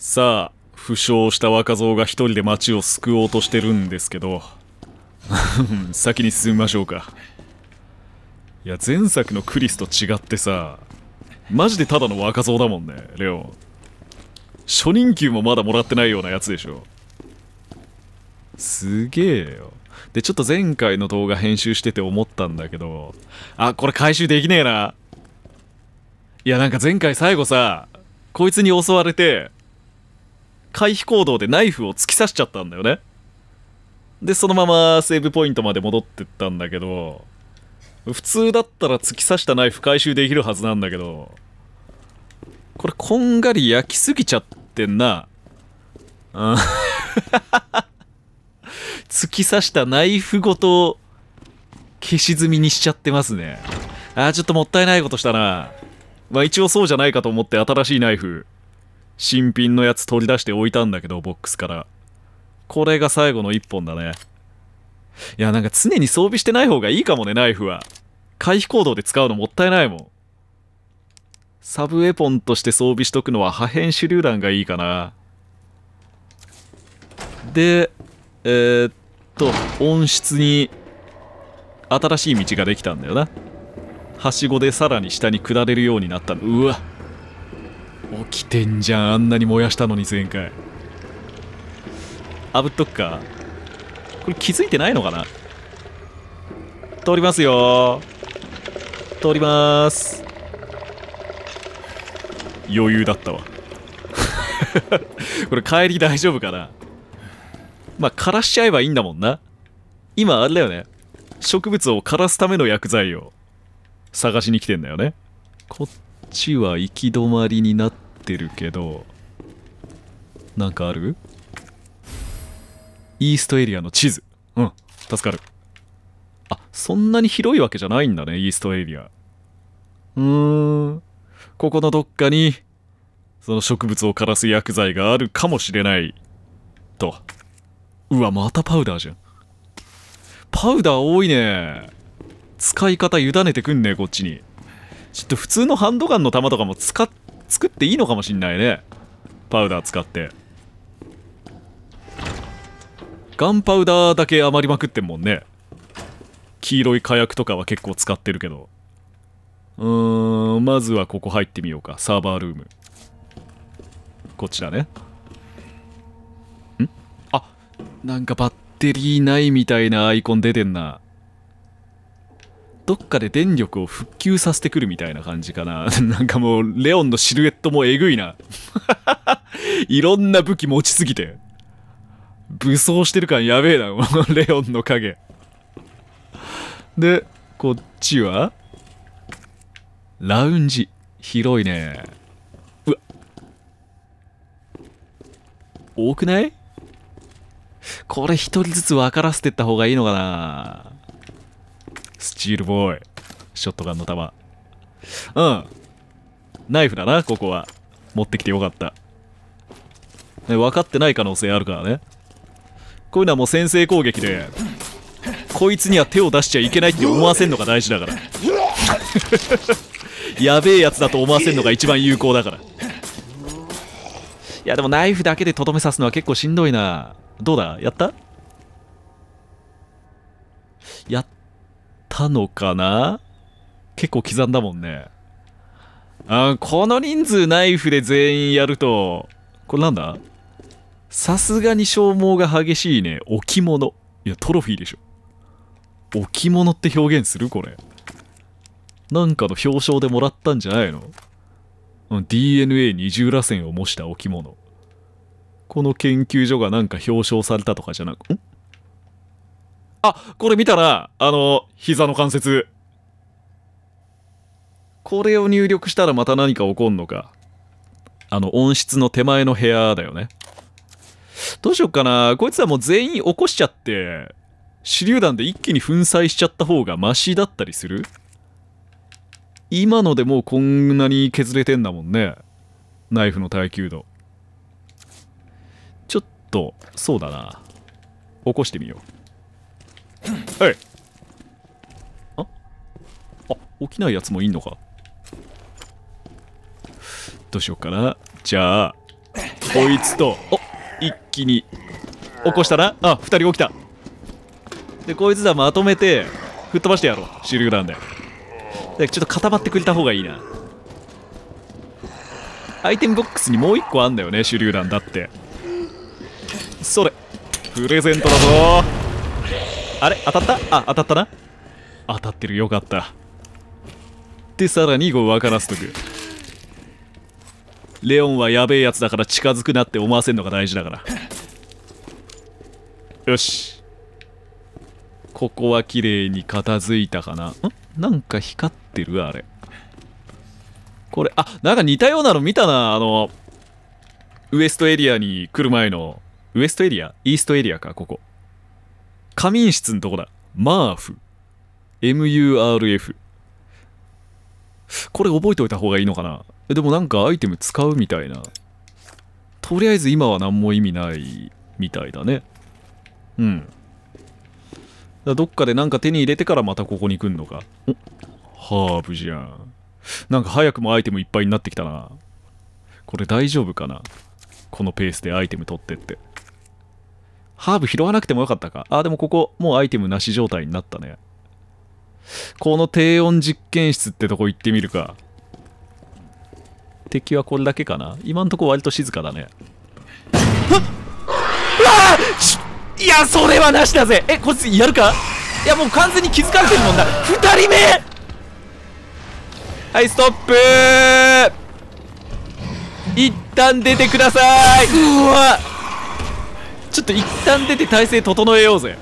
さあ、負傷した若造が一人で町を救おうとしてるんですけど、先に進みましょうか。いや、前作のクリスと違ってさ、マジでただの若造だもんね、レオン。初任給もまだもらってないようなやつでしょ。すげえよ。で、ちょっと前回の動画編集してて思ったんだけど、あ、これ回収できねえな。いや、なんか前回最後さ、こいつに襲われて、回避行動でナイフを突き刺しちゃったんだよねでそのままセーブポイントまで戻ってったんだけど普通だったら突き刺したナイフ回収できるはずなんだけどこれこんがり焼きすぎちゃってんなうん 突き刺したナイフごと消し積みにしちゃってますねああちょっともったいないことしたなまあ一応そうじゃないかと思って新しいナイフ新品のやつ取り出して置いたんだけど、ボックスから。これが最後の1本だね。いや、なんか常に装備してない方がいいかもね、ナイフは。回避行動で使うのもったいないもん。サブエポンとして装備しとくのは破片手榴弾がいいかな。で、えー、っと、温室に新しい道ができたんだよな。はしごでさらに下に下れるようになったの。うわ起きてんじゃんあんなに燃やしたのに前回炙っとくかこれ気づいてないのかな通りますよ通ります余裕だったわ これ帰り大丈夫かなまあ枯らしちゃえばいいんだもんな今あれだよね植物を枯らすための薬剤を探しに来てんだよねこっちは行き止まりになってるけどなんかあるイーストエリアの地図うん助かるあそんなに広いわけじゃないんだねイーストエリアうーんここのどっかにその植物を枯らす薬剤があるかもしれないとうわまたパウダーじゃんパウダー多いね使い方委ねてくんねこっちにちょっと普通のハンドガンの弾とかも使っ作っていいのかもしんないねパウダー使ってガンパウダーだけ余りまくってんもんね黄色い火薬とかは結構使ってるけどうーんまずはここ入ってみようかサーバールームこちらねんあなんかバッテリーないみたいなアイコン出てんなどっかで電力を復旧させてくるみたいな感じかな。なんかもう、レオンのシルエットもえぐいな。いろんな武器持ちすぎて。武装してる感やべえな、こ のレオンの影。で、こっちはラウンジ。広いね。うわ。多くないこれ一人ずつ分からせてった方がいいのかなスチールボーイ。ショットガンの弾。うん。ナイフだな、ここは。持ってきてよかった。ね、分かってない可能性あるからね。こういうのはもう先制攻撃で、こいつには手を出しちゃいけないって思わせるのが大事だから。やべえやつだと思わせるのが一番有効だから。いや、でもナイフだけでとどめさすのは結構しんどいな。どうだやったやったのかな結構刻んだもんね。あこの人数ナイフで全員やると、これなんださすがに消耗が激しいね。置物。いや、トロフィーでしょ。置物って表現するこれ。なんかの表彰でもらったんじゃないの ?DNA 二重螺旋を模した置物。この研究所がなんか表彰されたとかじゃなく、んあ、これ見たら、あの、膝の関節。これを入力したらまた何か起こんのか。あの、音質の手前の部屋だよね。どうしよっかな。こいつはもう全員起こしちゃって、手榴弾で一気に粉砕しちゃった方がマシだったりする今のでもうこんなに削れてんだもんね。ナイフの耐久度。ちょっと、そうだな。起こしてみよう。はいああ起きないやつもいんのかどうしようかなじゃあこいつとお一気に起こしたなあ二人起きたでこいつらまとめて吹っ飛ばしてやろう手榴弾ででちょっと固まってくれた方がいいなアイテムボックスにもう一個あんだよね手榴弾だってそれプレゼントだぞあれ当たったあ、当たったな当たってる。よかった。で、さらに5分からすとく。レオンはやべえやつだから近づくなって思わせるのが大事だから。よし。ここは綺麗に片付いたかな。んなんか光ってるあれ。これ、あ、なんか似たようなの見たな。あの、ウエストエリアに来る前の、ウエストエリアイーストエリアか、ここ。仮眠室のとこだ。マーフ。MURF。これ覚えておいた方がいいのかなでもなんかアイテム使うみたいな。とりあえず今は何も意味ないみたいだね。うん。だどっかでなんか手に入れてからまたここに来んのか。ハーブじゃん。なんか早くもアイテムいっぱいになってきたな。これ大丈夫かなこのペースでアイテム取ってって。ハーブ拾わなくてもよかったか。あ、でもここ、もうアイテムなし状態になったね。この低温実験室ってとこ行ってみるか。敵はこれだけかな。今んとこ割と静かだね。あいや、それはなしだぜえ、こいつやるかいや、もう完全に気づかれてるもんな。2人目はい、ストップ一旦出てくださいうわちょっと一旦出て体勢整えようぜ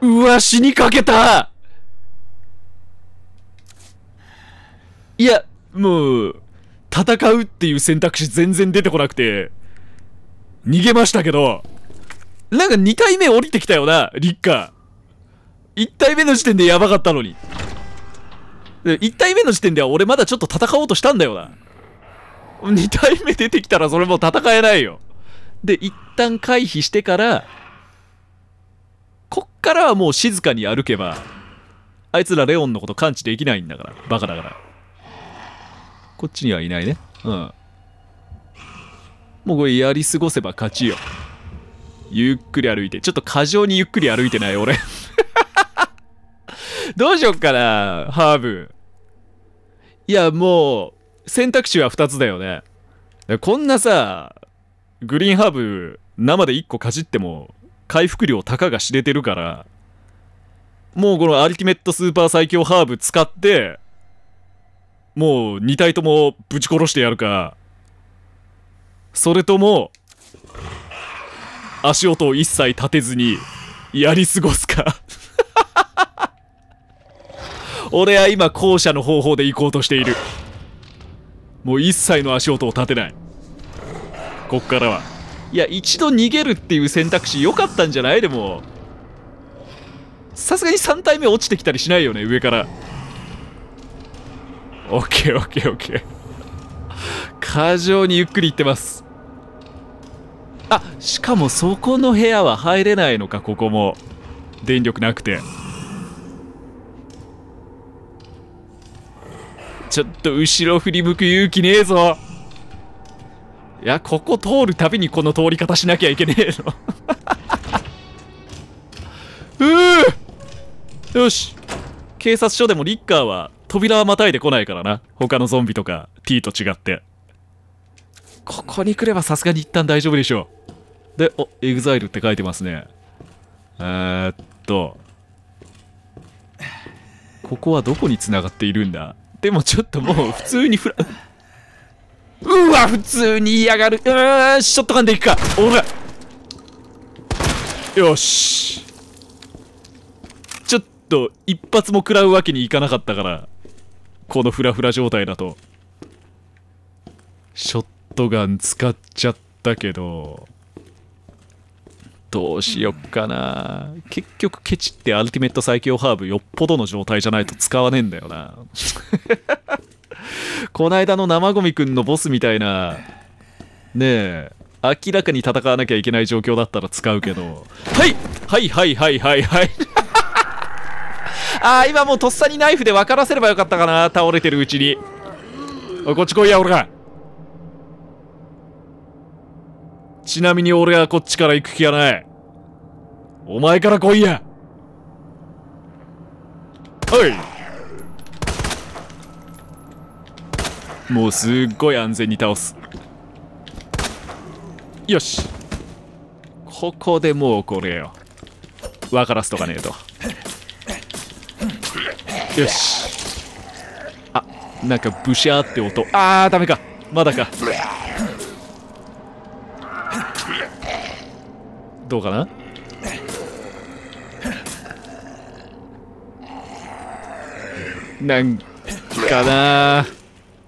うわ死にかけたいやもう戦うっていう選択肢全然出てこなくて逃げましたけどなんか2体目降りてきたよなリッカー1体目の時点でやばかったのに1体目の時点では俺まだちょっと戦おうとしたんだよな2体目出てきたらそれもう戦えないよで、一旦回避してから、こっからはもう静かに歩けば、あいつらレオンのこと感知できないんだから。バカだから。こっちにはいないね。うん。もうこれやり過ごせば勝ちよ。ゆっくり歩いて。ちょっと過剰にゆっくり歩いてない俺。どうしよっかな、ハーブ。いや、もう、選択肢は2つだよね。こんなさ、グリーンハーブ生で1個かじっても回復量たかが知れてるから、もうこのアルティメットスーパー最強ハーブ使って、もう2体ともぶち殺してやるか、それとも、足音を一切立てずに、やり過ごすか 俺は今後者の方法で行こうとしているもう一切の足音を立てないこっからはいや一度逃げるっていう選択肢良かったんじゃないでもさすがに3体目落ちてきたりしないよね上からオッケーオッケーオッケー過剰にゆっくり行ってますあしかもそこの部屋は入れないのかここも電力なくてちょっと後ろ振り向く勇気ねえぞいやここ通るたびにこの通り方しなきゃいけねえの うーよし警察署でもリッカーは扉はまたいでこないからな他のゾンビとか T と違ってここに来ればさすがに一旦大丈夫でしょうでおエグザイルって書いてますねえー、っとここはどこにつながっているんだでもちょっともう普通にフラうわ普通に嫌がるうーショットガンでいくかおらよしちょっと一発も食らうわけにいかなかったからこのフラフラ状態だとショットガン使っちゃったけどどうしよっかな結局ケチってアルティメット最強ハーブよっぽどの状態じゃないと使わねえんだよな こないだの生ゴミくんのボスみたいな、ねえ、明らかに戦わなきゃいけない状況だったら使うけど、はいはいはいはいはいはい。ああ、今もうとっさにナイフで分からせればよかったかな、倒れてるうちに。おこっち来いや、俺が。ちなみに俺はこっちから行く気はない。お前から来いや。はい。もうすっごい安全に倒すよしここでもうこれよ分からすとかねえとよしあなんかブシャーって音あーダメかまだかどうかななんかなー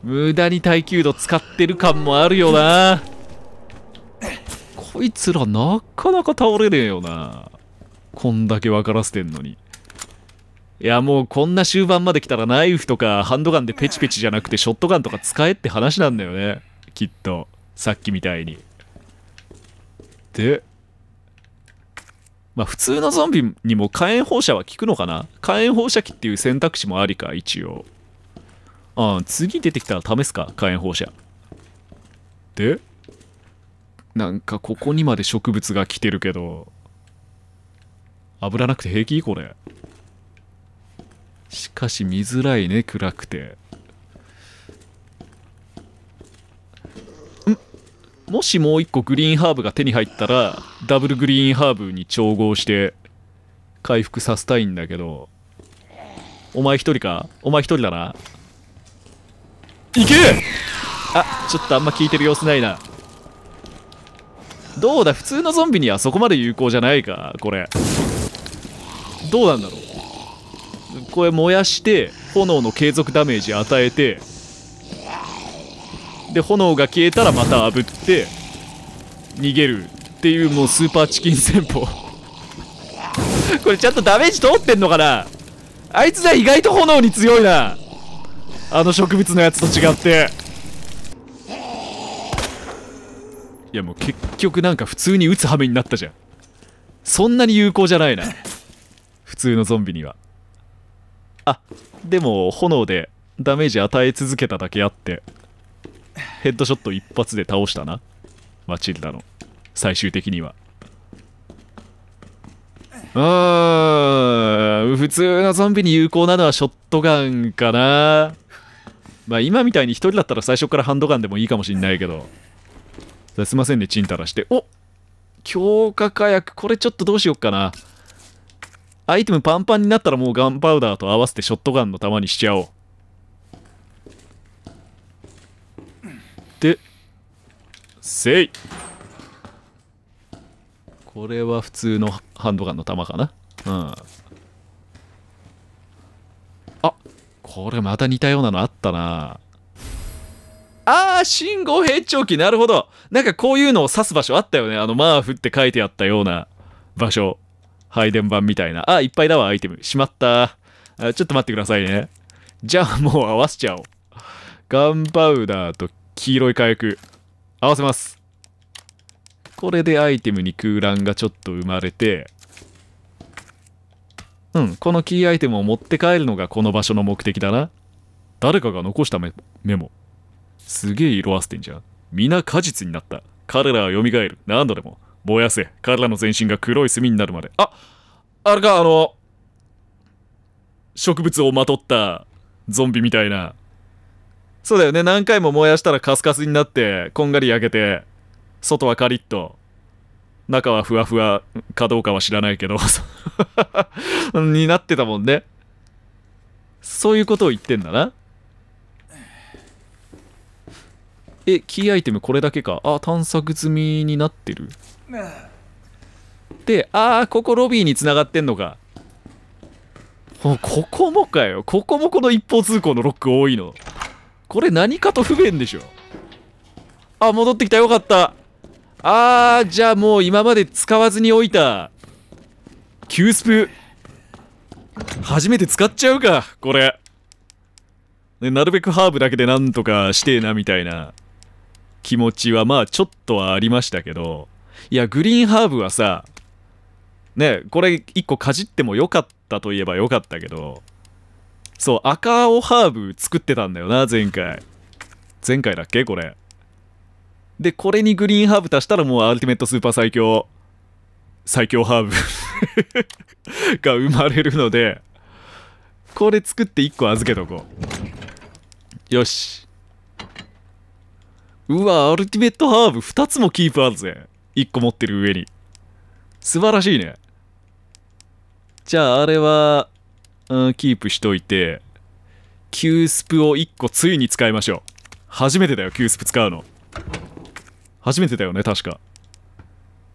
無駄に耐久度使ってる感もあるよな。こいつらなかなか倒れねえよな。こんだけ分からせてんのに。いやもうこんな終盤まで来たらナイフとかハンドガンでペチペチじゃなくてショットガンとか使えって話なんだよね。きっと。さっきみたいに。で、まあ普通のゾンビにも火炎放射は効くのかな火炎放射器っていう選択肢もありか、一応。あ次出てきたら試すか火炎放射でなんかここにまで植物が来てるけど油なくて平気これしかし見づらいね暗くてんもしもう一個グリーンハーブが手に入ったらダブルグリーンハーブに調合して回復させたいんだけどお前一人かお前一人だないけあちょっとあんま聞いてる様子ないなどうだ普通のゾンビにはそこまで有効じゃないかこれどうなんだろうこれ燃やして炎の継続ダメージ与えてで炎が消えたらまた炙って逃げるっていうもうスーパーチキン戦法これちゃんとダメージ通ってんのかなあいつら意外と炎に強いなあの植物のやつと違っていやもう結局なんか普通に撃つ羽目になったじゃんそんなに有効じゃないな普通のゾンビにはあでも炎でダメージ与え続けただけあってヘッドショット一発で倒したなマチルダの最終的にはうん普通のゾンビに有効なのはショットガンかなまあ今みたいに一人だったら最初からハンドガンでもいいかもしんないけど。すいませんね、チンタらして。お強化火薬。これちょっとどうしよっかな。アイテムパンパンになったらもうガンパウダーと合わせてショットガンの弾にしちゃおう。で、せいこれは普通のハンドガンの弾かな。うん。これまた似たようなのあったなああ、信号平長期、なるほど。なんかこういうのを指す場所あったよね。あの、マーフって書いてあったような場所。配電盤みたいな。あ、いっぱいだわ、アイテム。しまった。あちょっと待ってくださいね。じゃあもう合わせちゃおう。ガンパウダーと黄色い火薬。合わせます。これでアイテムに空欄がちょっと生まれて、うん、このキーアイテムを持って帰るのがこの場所の目的だな。誰かが残したメモ。すげえ色あせてんじゃん。皆果実になった。彼らは蘇る。何度でも。燃やせ。彼らの全身が黒い炭になるまで。ああれか、あの、植物をまとったゾンビみたいな。そうだよね。何回も燃やしたらカスカスになって、こんがり焼けて、外はカリッと。中はふわふわかどうかは知らないけど になってたもんね。そういうことを言ってんだな。え、キーアイテムこれだけか。あ、探索済みになってる。で、ああここロビーに繋がってんのか。ここもかよ。ここもこの一方通行のロック多いの。これ何かと不便でしょ。あ、戻ってきた。よかった。あー、じゃあもう今まで使わずに置いた、キュースプ、初めて使っちゃうか、これ。ね、なるべくハーブだけでなんとかしてえな、みたいな気持ちは、まあちょっとはありましたけど、いや、グリーンハーブはさ、ね、これ1個かじってもよかったといえばよかったけど、そう、赤青ハーブ作ってたんだよな、前回。前回だっけこれ。で、これにグリーンハーブ足したらもうアルティメットスーパー最強、最強ハーブ が生まれるので、これ作って1個預けとこう。よし。うわ、アルティメットハーブ2つもキープあるぜ。1個持ってる上に。素晴らしいね。じゃあ、あれは、うん、キープしといて、キュースプを1個ついに使いましょう。初めてだよ、キュースプ使うの。初めてだよね、確か。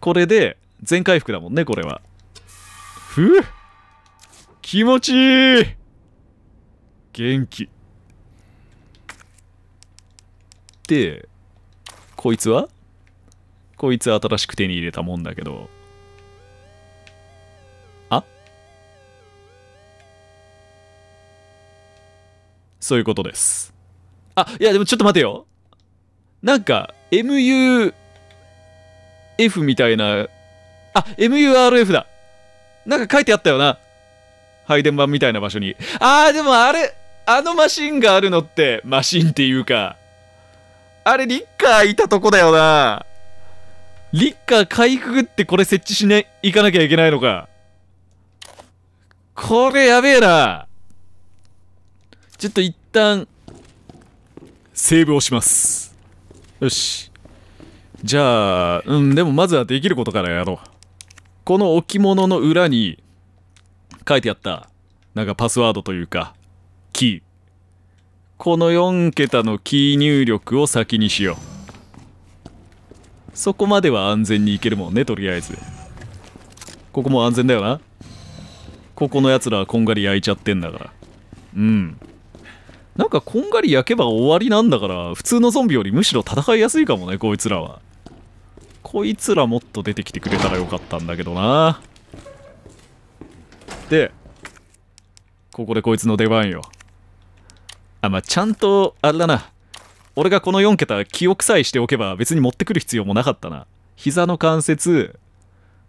これで、全回復だもんね、これは。ふぅ気持ちいい元気。で、こいつはこいつは新しく手に入れたもんだけど。あそういうことです。あ、いやでもちょっと待てよ。なんか、MUF みたいな、あ、MURF だ。なんか書いてあったよな。配電盤みたいな場所に。あー、でもあれ、あのマシンがあるのって、マシンっていうか、あれ、リッカーいたとこだよな。リッカーかいくぐってこれ設置しね、いかなきゃいけないのか。これやべえな。ちょっと一旦、セーブをします。よし。じゃあ、うん、でもまずはできることからやろう。この置物の裏に書いてあった、なんかパスワードというか、キー。この4桁のキー入力を先にしよう。そこまでは安全にいけるもんね、とりあえず。ここも安全だよな。ここのやつらはこんがり焼いちゃってんだから。うん。なんかこんがり焼けば終わりなんだから普通のゾンビよりむしろ戦いやすいかもねこいつらはこいつらもっと出てきてくれたらよかったんだけどなでここでこいつの出番よあまあ、ちゃんとあれだな俺がこの4桁記憶さえしておけば別に持ってくる必要もなかったな膝の関節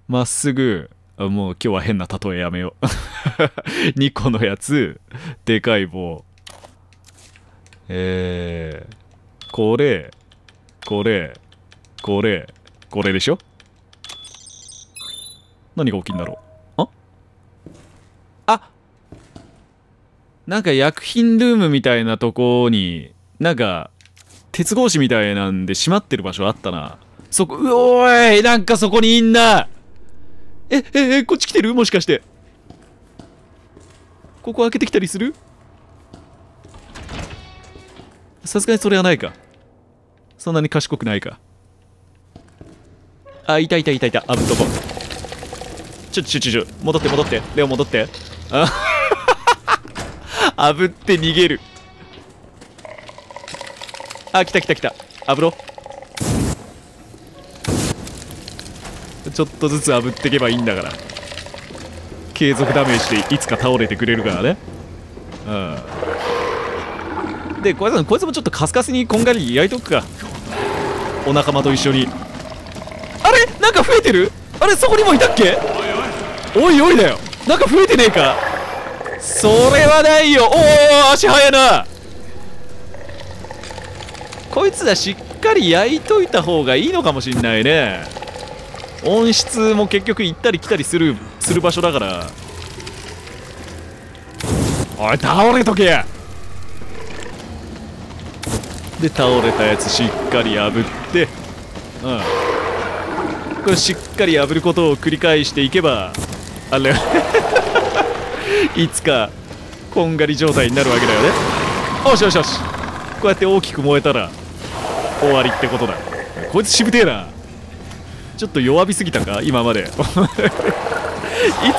まっすぐもう今日は変な例えやめよう2個 のやつでかい棒えー、これ、これ、これ、これでしょ何が大きんだろうああなんか薬品ルームみたいなとこに、なんか、鉄格子みたいなんで閉まってる場所あったな。そこ、うおーいなんかそこにいんなえ、え、え、こっち来てるもしかして。ここ開けてきたりするさすがにそれはないか。そんなに賢くないか。あ、いたいたいたいた。あ、ぶっ飛ぼう。ちょちょちょちょ。戻って戻って。レオ戻って。あぶ って逃げる。あ、来た来た来た。あぶろちょっとずつ炙っていけばいいんだから。継続ダメージでいつか倒れてくれるからね。うん。でこいつこいつもちょっとカスカスにこんがり焼いとくかお仲間と一緒にあれなんか増えてるあれそこにもいたっけおいおいだよなんか増えてねえかそれはないよおお足早いなこいつらしっかり焼いといた方がいいのかもしんないね温室も結局行ったり来たりするする場所だからおい倒れとけで倒れたやつしっかり破ってうんこれしっかり破ることを繰り返していけばあれ いつかこんがり状態になるわけだよねよしよしよしこうやって大きく燃えたら終わりってことだこいつしぶてえなちょっと弱火すぎたか今まで い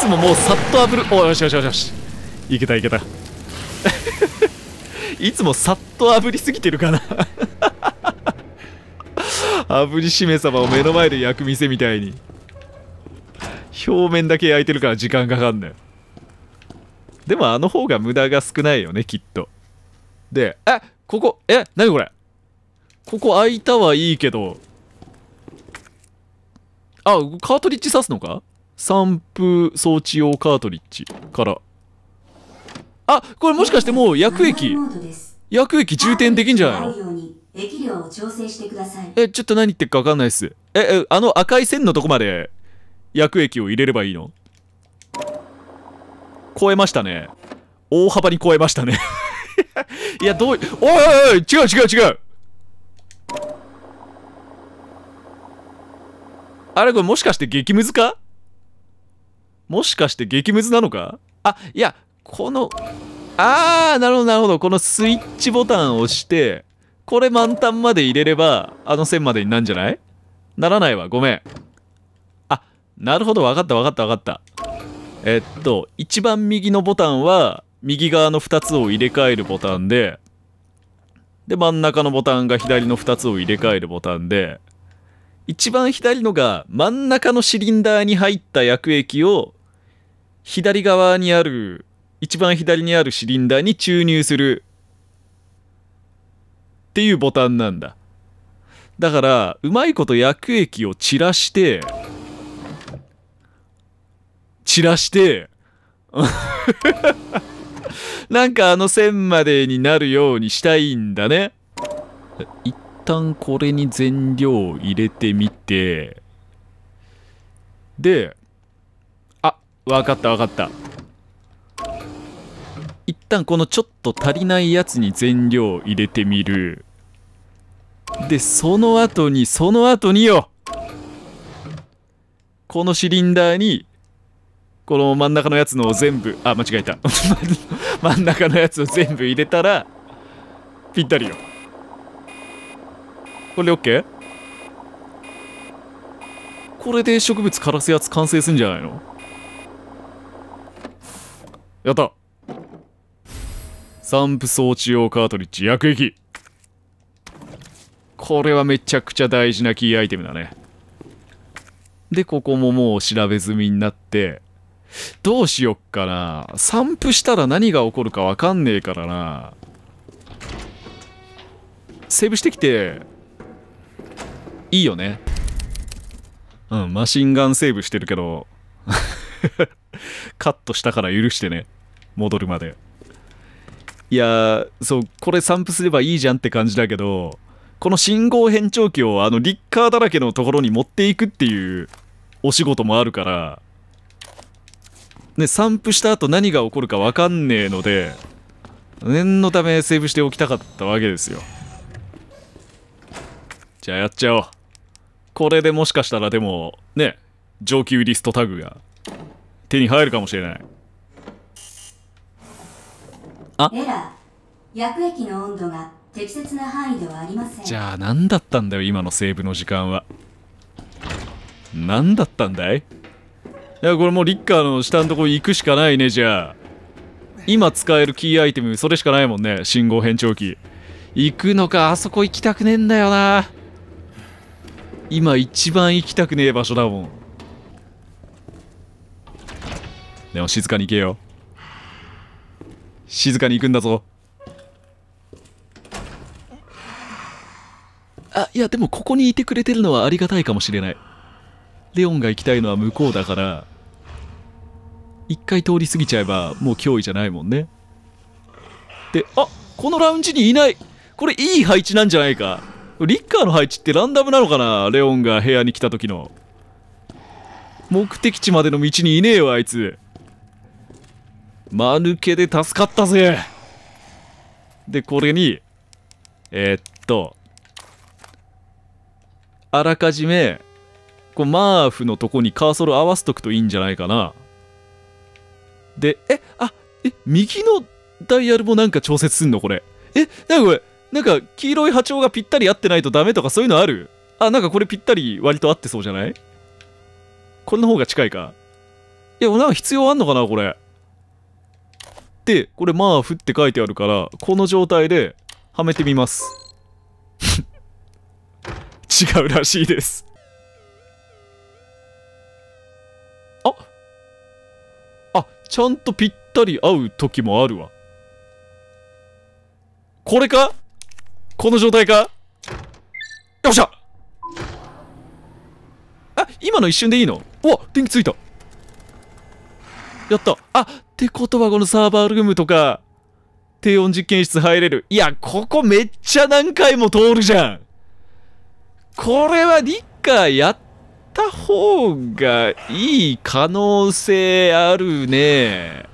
つももうさっと炙るおよしよしよしよしいけたいけたいつもさっと炙りすぎてるかな炙りしめ様を目の前で焼く店みたいに表面だけ焼いてるから時間かかんね。よでもあの方が無駄が少ないよねきっとでえここえ何これここ開いたはいいけどあカートリッジ刺すのか散布装置用カートリッジからあこれもしかしてもう薬液薬液充填できんじゃないのえ、ちょっと何言ってるか分かんないっす。え、え、あの赤い線のとこまで薬液を入れればいいの超えましたね。大幅に超えましたね いや、どうい、おいおいおい違う違う違うあれこれもしかして激ムズかもしかして激ムズなのかあ、いや、この、あー、なるほど、なるほど。このスイッチボタンを押して、これ満タンまで入れれば、あの線までになんじゃないならないわ。ごめん。あ、なるほど。わかった、わかった、わかった。えっと、一番右のボタンは、右側の2つを入れ替えるボタンで、で、真ん中のボタンが左の2つを入れ替えるボタンで、一番左のが真ん中のシリンダーに入った薬液を左側にある一番左にあるシリンダーに注入するっていうボタンなんだだからうまいこと薬液を散らして散らして なんかあの線までになるようにしたいんだね一旦これに全量を入れてみてであわかったわかった一旦このちょっと足りないやつに全量入れてみるでその後にその後によこのシリンダーにこの真ん中のやつのを全部あ間違えた 真ん中のやつを全部入れたらぴったりよこれで OK? これで植物枯らすやつ完成すんじゃないのやった散布装置用カートリッジ薬液これはめちゃくちゃ大事なキーアイテムだねでここももう調べ済みになってどうしよっかな散布したら何が起こるかわかんねえからなセーブしてきていいよねうんマシンガンセーブしてるけど カットしたから許してね戻るまで。いやそうこれ散布すればいいじゃんって感じだけどこの信号変調器をあのリッカーだらけのところに持っていくっていうお仕事もあるからね散布した後何が起こるか分かんねえので念のためセーブしておきたかったわけですよじゃあやっちゃおうこれでもしかしたらでもね上級リストタグが手に入るかもしれないエラー薬液の温度が適切な範囲ではありませんじゃあ何だったんだよ今のセーブの時間は何だったんだいいやこれもうリッカーの下のとこ行くしかないねじゃあ今使えるキーアイテムそれしかないもんね信号変調器行くのかあそこ行きたくねえんだよな今一番行きたくねえ場所だもんでも静かに行けよ静かに行くんだぞあいやでもここにいてくれてるのはありがたいかもしれないレオンが行きたいのは向こうだから一回通り過ぎちゃえばもう脅威じゃないもんねであこのラウンジにいないこれいい配置なんじゃないかリッカーの配置ってランダムなのかなレオンが部屋に来た時の目的地までの道にいねえよあいつ間抜けで助かったぜで、これに、えー、っと、あらかじめ、こうマーフのとこにカーソル合わせとくといいんじゃないかな。で、え、あ、え、右のダイヤルもなんか調節すんのこれ。え、なんかこれ、なんか黄色い波長がぴったり合ってないとダメとかそういうのあるあ、なんかこれぴったり割と合ってそうじゃないこれの方が近いか。いや、なんか必要あんのかなこれ。で、これマーフって書いてあるから、この状態ではめてみます。違うらしいです。ああ、ちゃんとぴったり合う時もあるわ。これかこの状態かよっしゃあ、今の一瞬でいいのうわ電気ついたやったあってことはこのサーバールームとか、低温実験室入れる。いや、ここめっちゃ何回も通るじゃん。これはリッカーやった方がいい可能性あるね。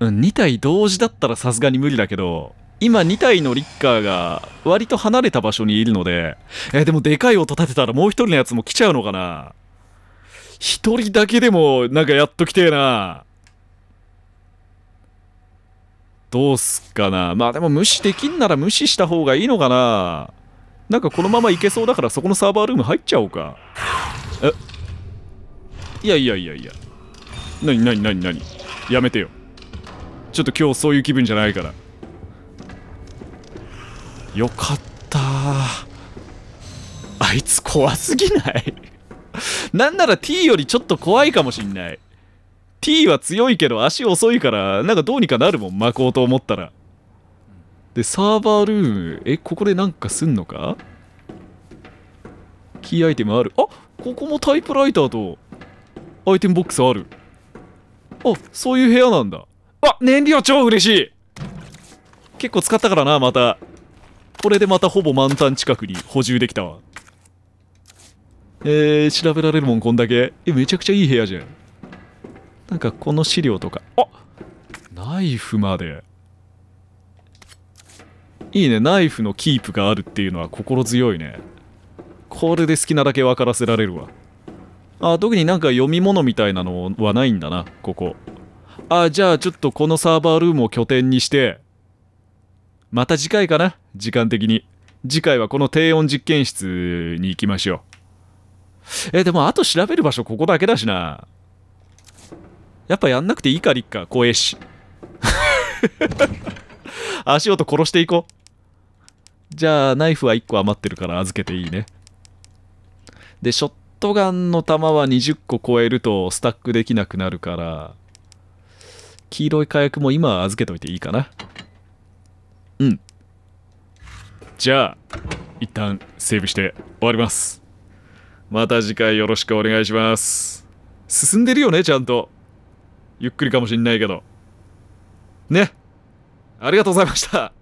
うん、2体同時だったらさすがに無理だけど、今2体のリッカーが割と離れた場所にいるので、えー、でもでかい音立てたらもう1人のやつも来ちゃうのかな一人だけでも、なんかやっときてえな。どうすっかな。まあでも無視できんなら無視した方がいいのかな。なんかこのままいけそうだからそこのサーバールーム入っちゃおうか。えいやいやいやいや。なになになになにやめてよ。ちょっと今日そういう気分じゃないから。よかったあいつ怖すぎない なんなら T よりちょっと怖いかもしんない。T は強いけど足遅いから、なんかどうにかなるもん、巻こうと思ったら。で、サーバールーム、え、ここでなんかすんのかキーアイテムある。あここもタイプライターとアイテムボックスある。あそういう部屋なんだ。あ燃料超嬉しい結構使ったからな、また。これでまたほぼ満タン近くに補充できたわ。えー、調べられるもんこんだけ。え、めちゃくちゃいい部屋じゃん。なんかこの資料とか。あナイフまで。いいね。ナイフのキープがあるっていうのは心強いね。これで好きなだけ分からせられるわ。あ、特になんか読み物みたいなのはないんだな、ここ。あ、じゃあちょっとこのサーバールームを拠点にして、また次回かな、時間的に。次回はこの低温実験室に行きましょう。えー、でもあと調べる場所ここだけだしな。やっぱやんなくていいか、りっか。怖えし。足音殺していこう。じゃあ、ナイフは1個余ってるから預けていいね。で、ショットガンの弾は20個超えるとスタックできなくなるから、黄色い火薬も今は預けといていいかな。うん。じゃあ、一旦セーブして終わります。また次回よろしくお願いします。進んでるよね、ちゃんと。ゆっくりかもしんないけど。ね。ありがとうございました。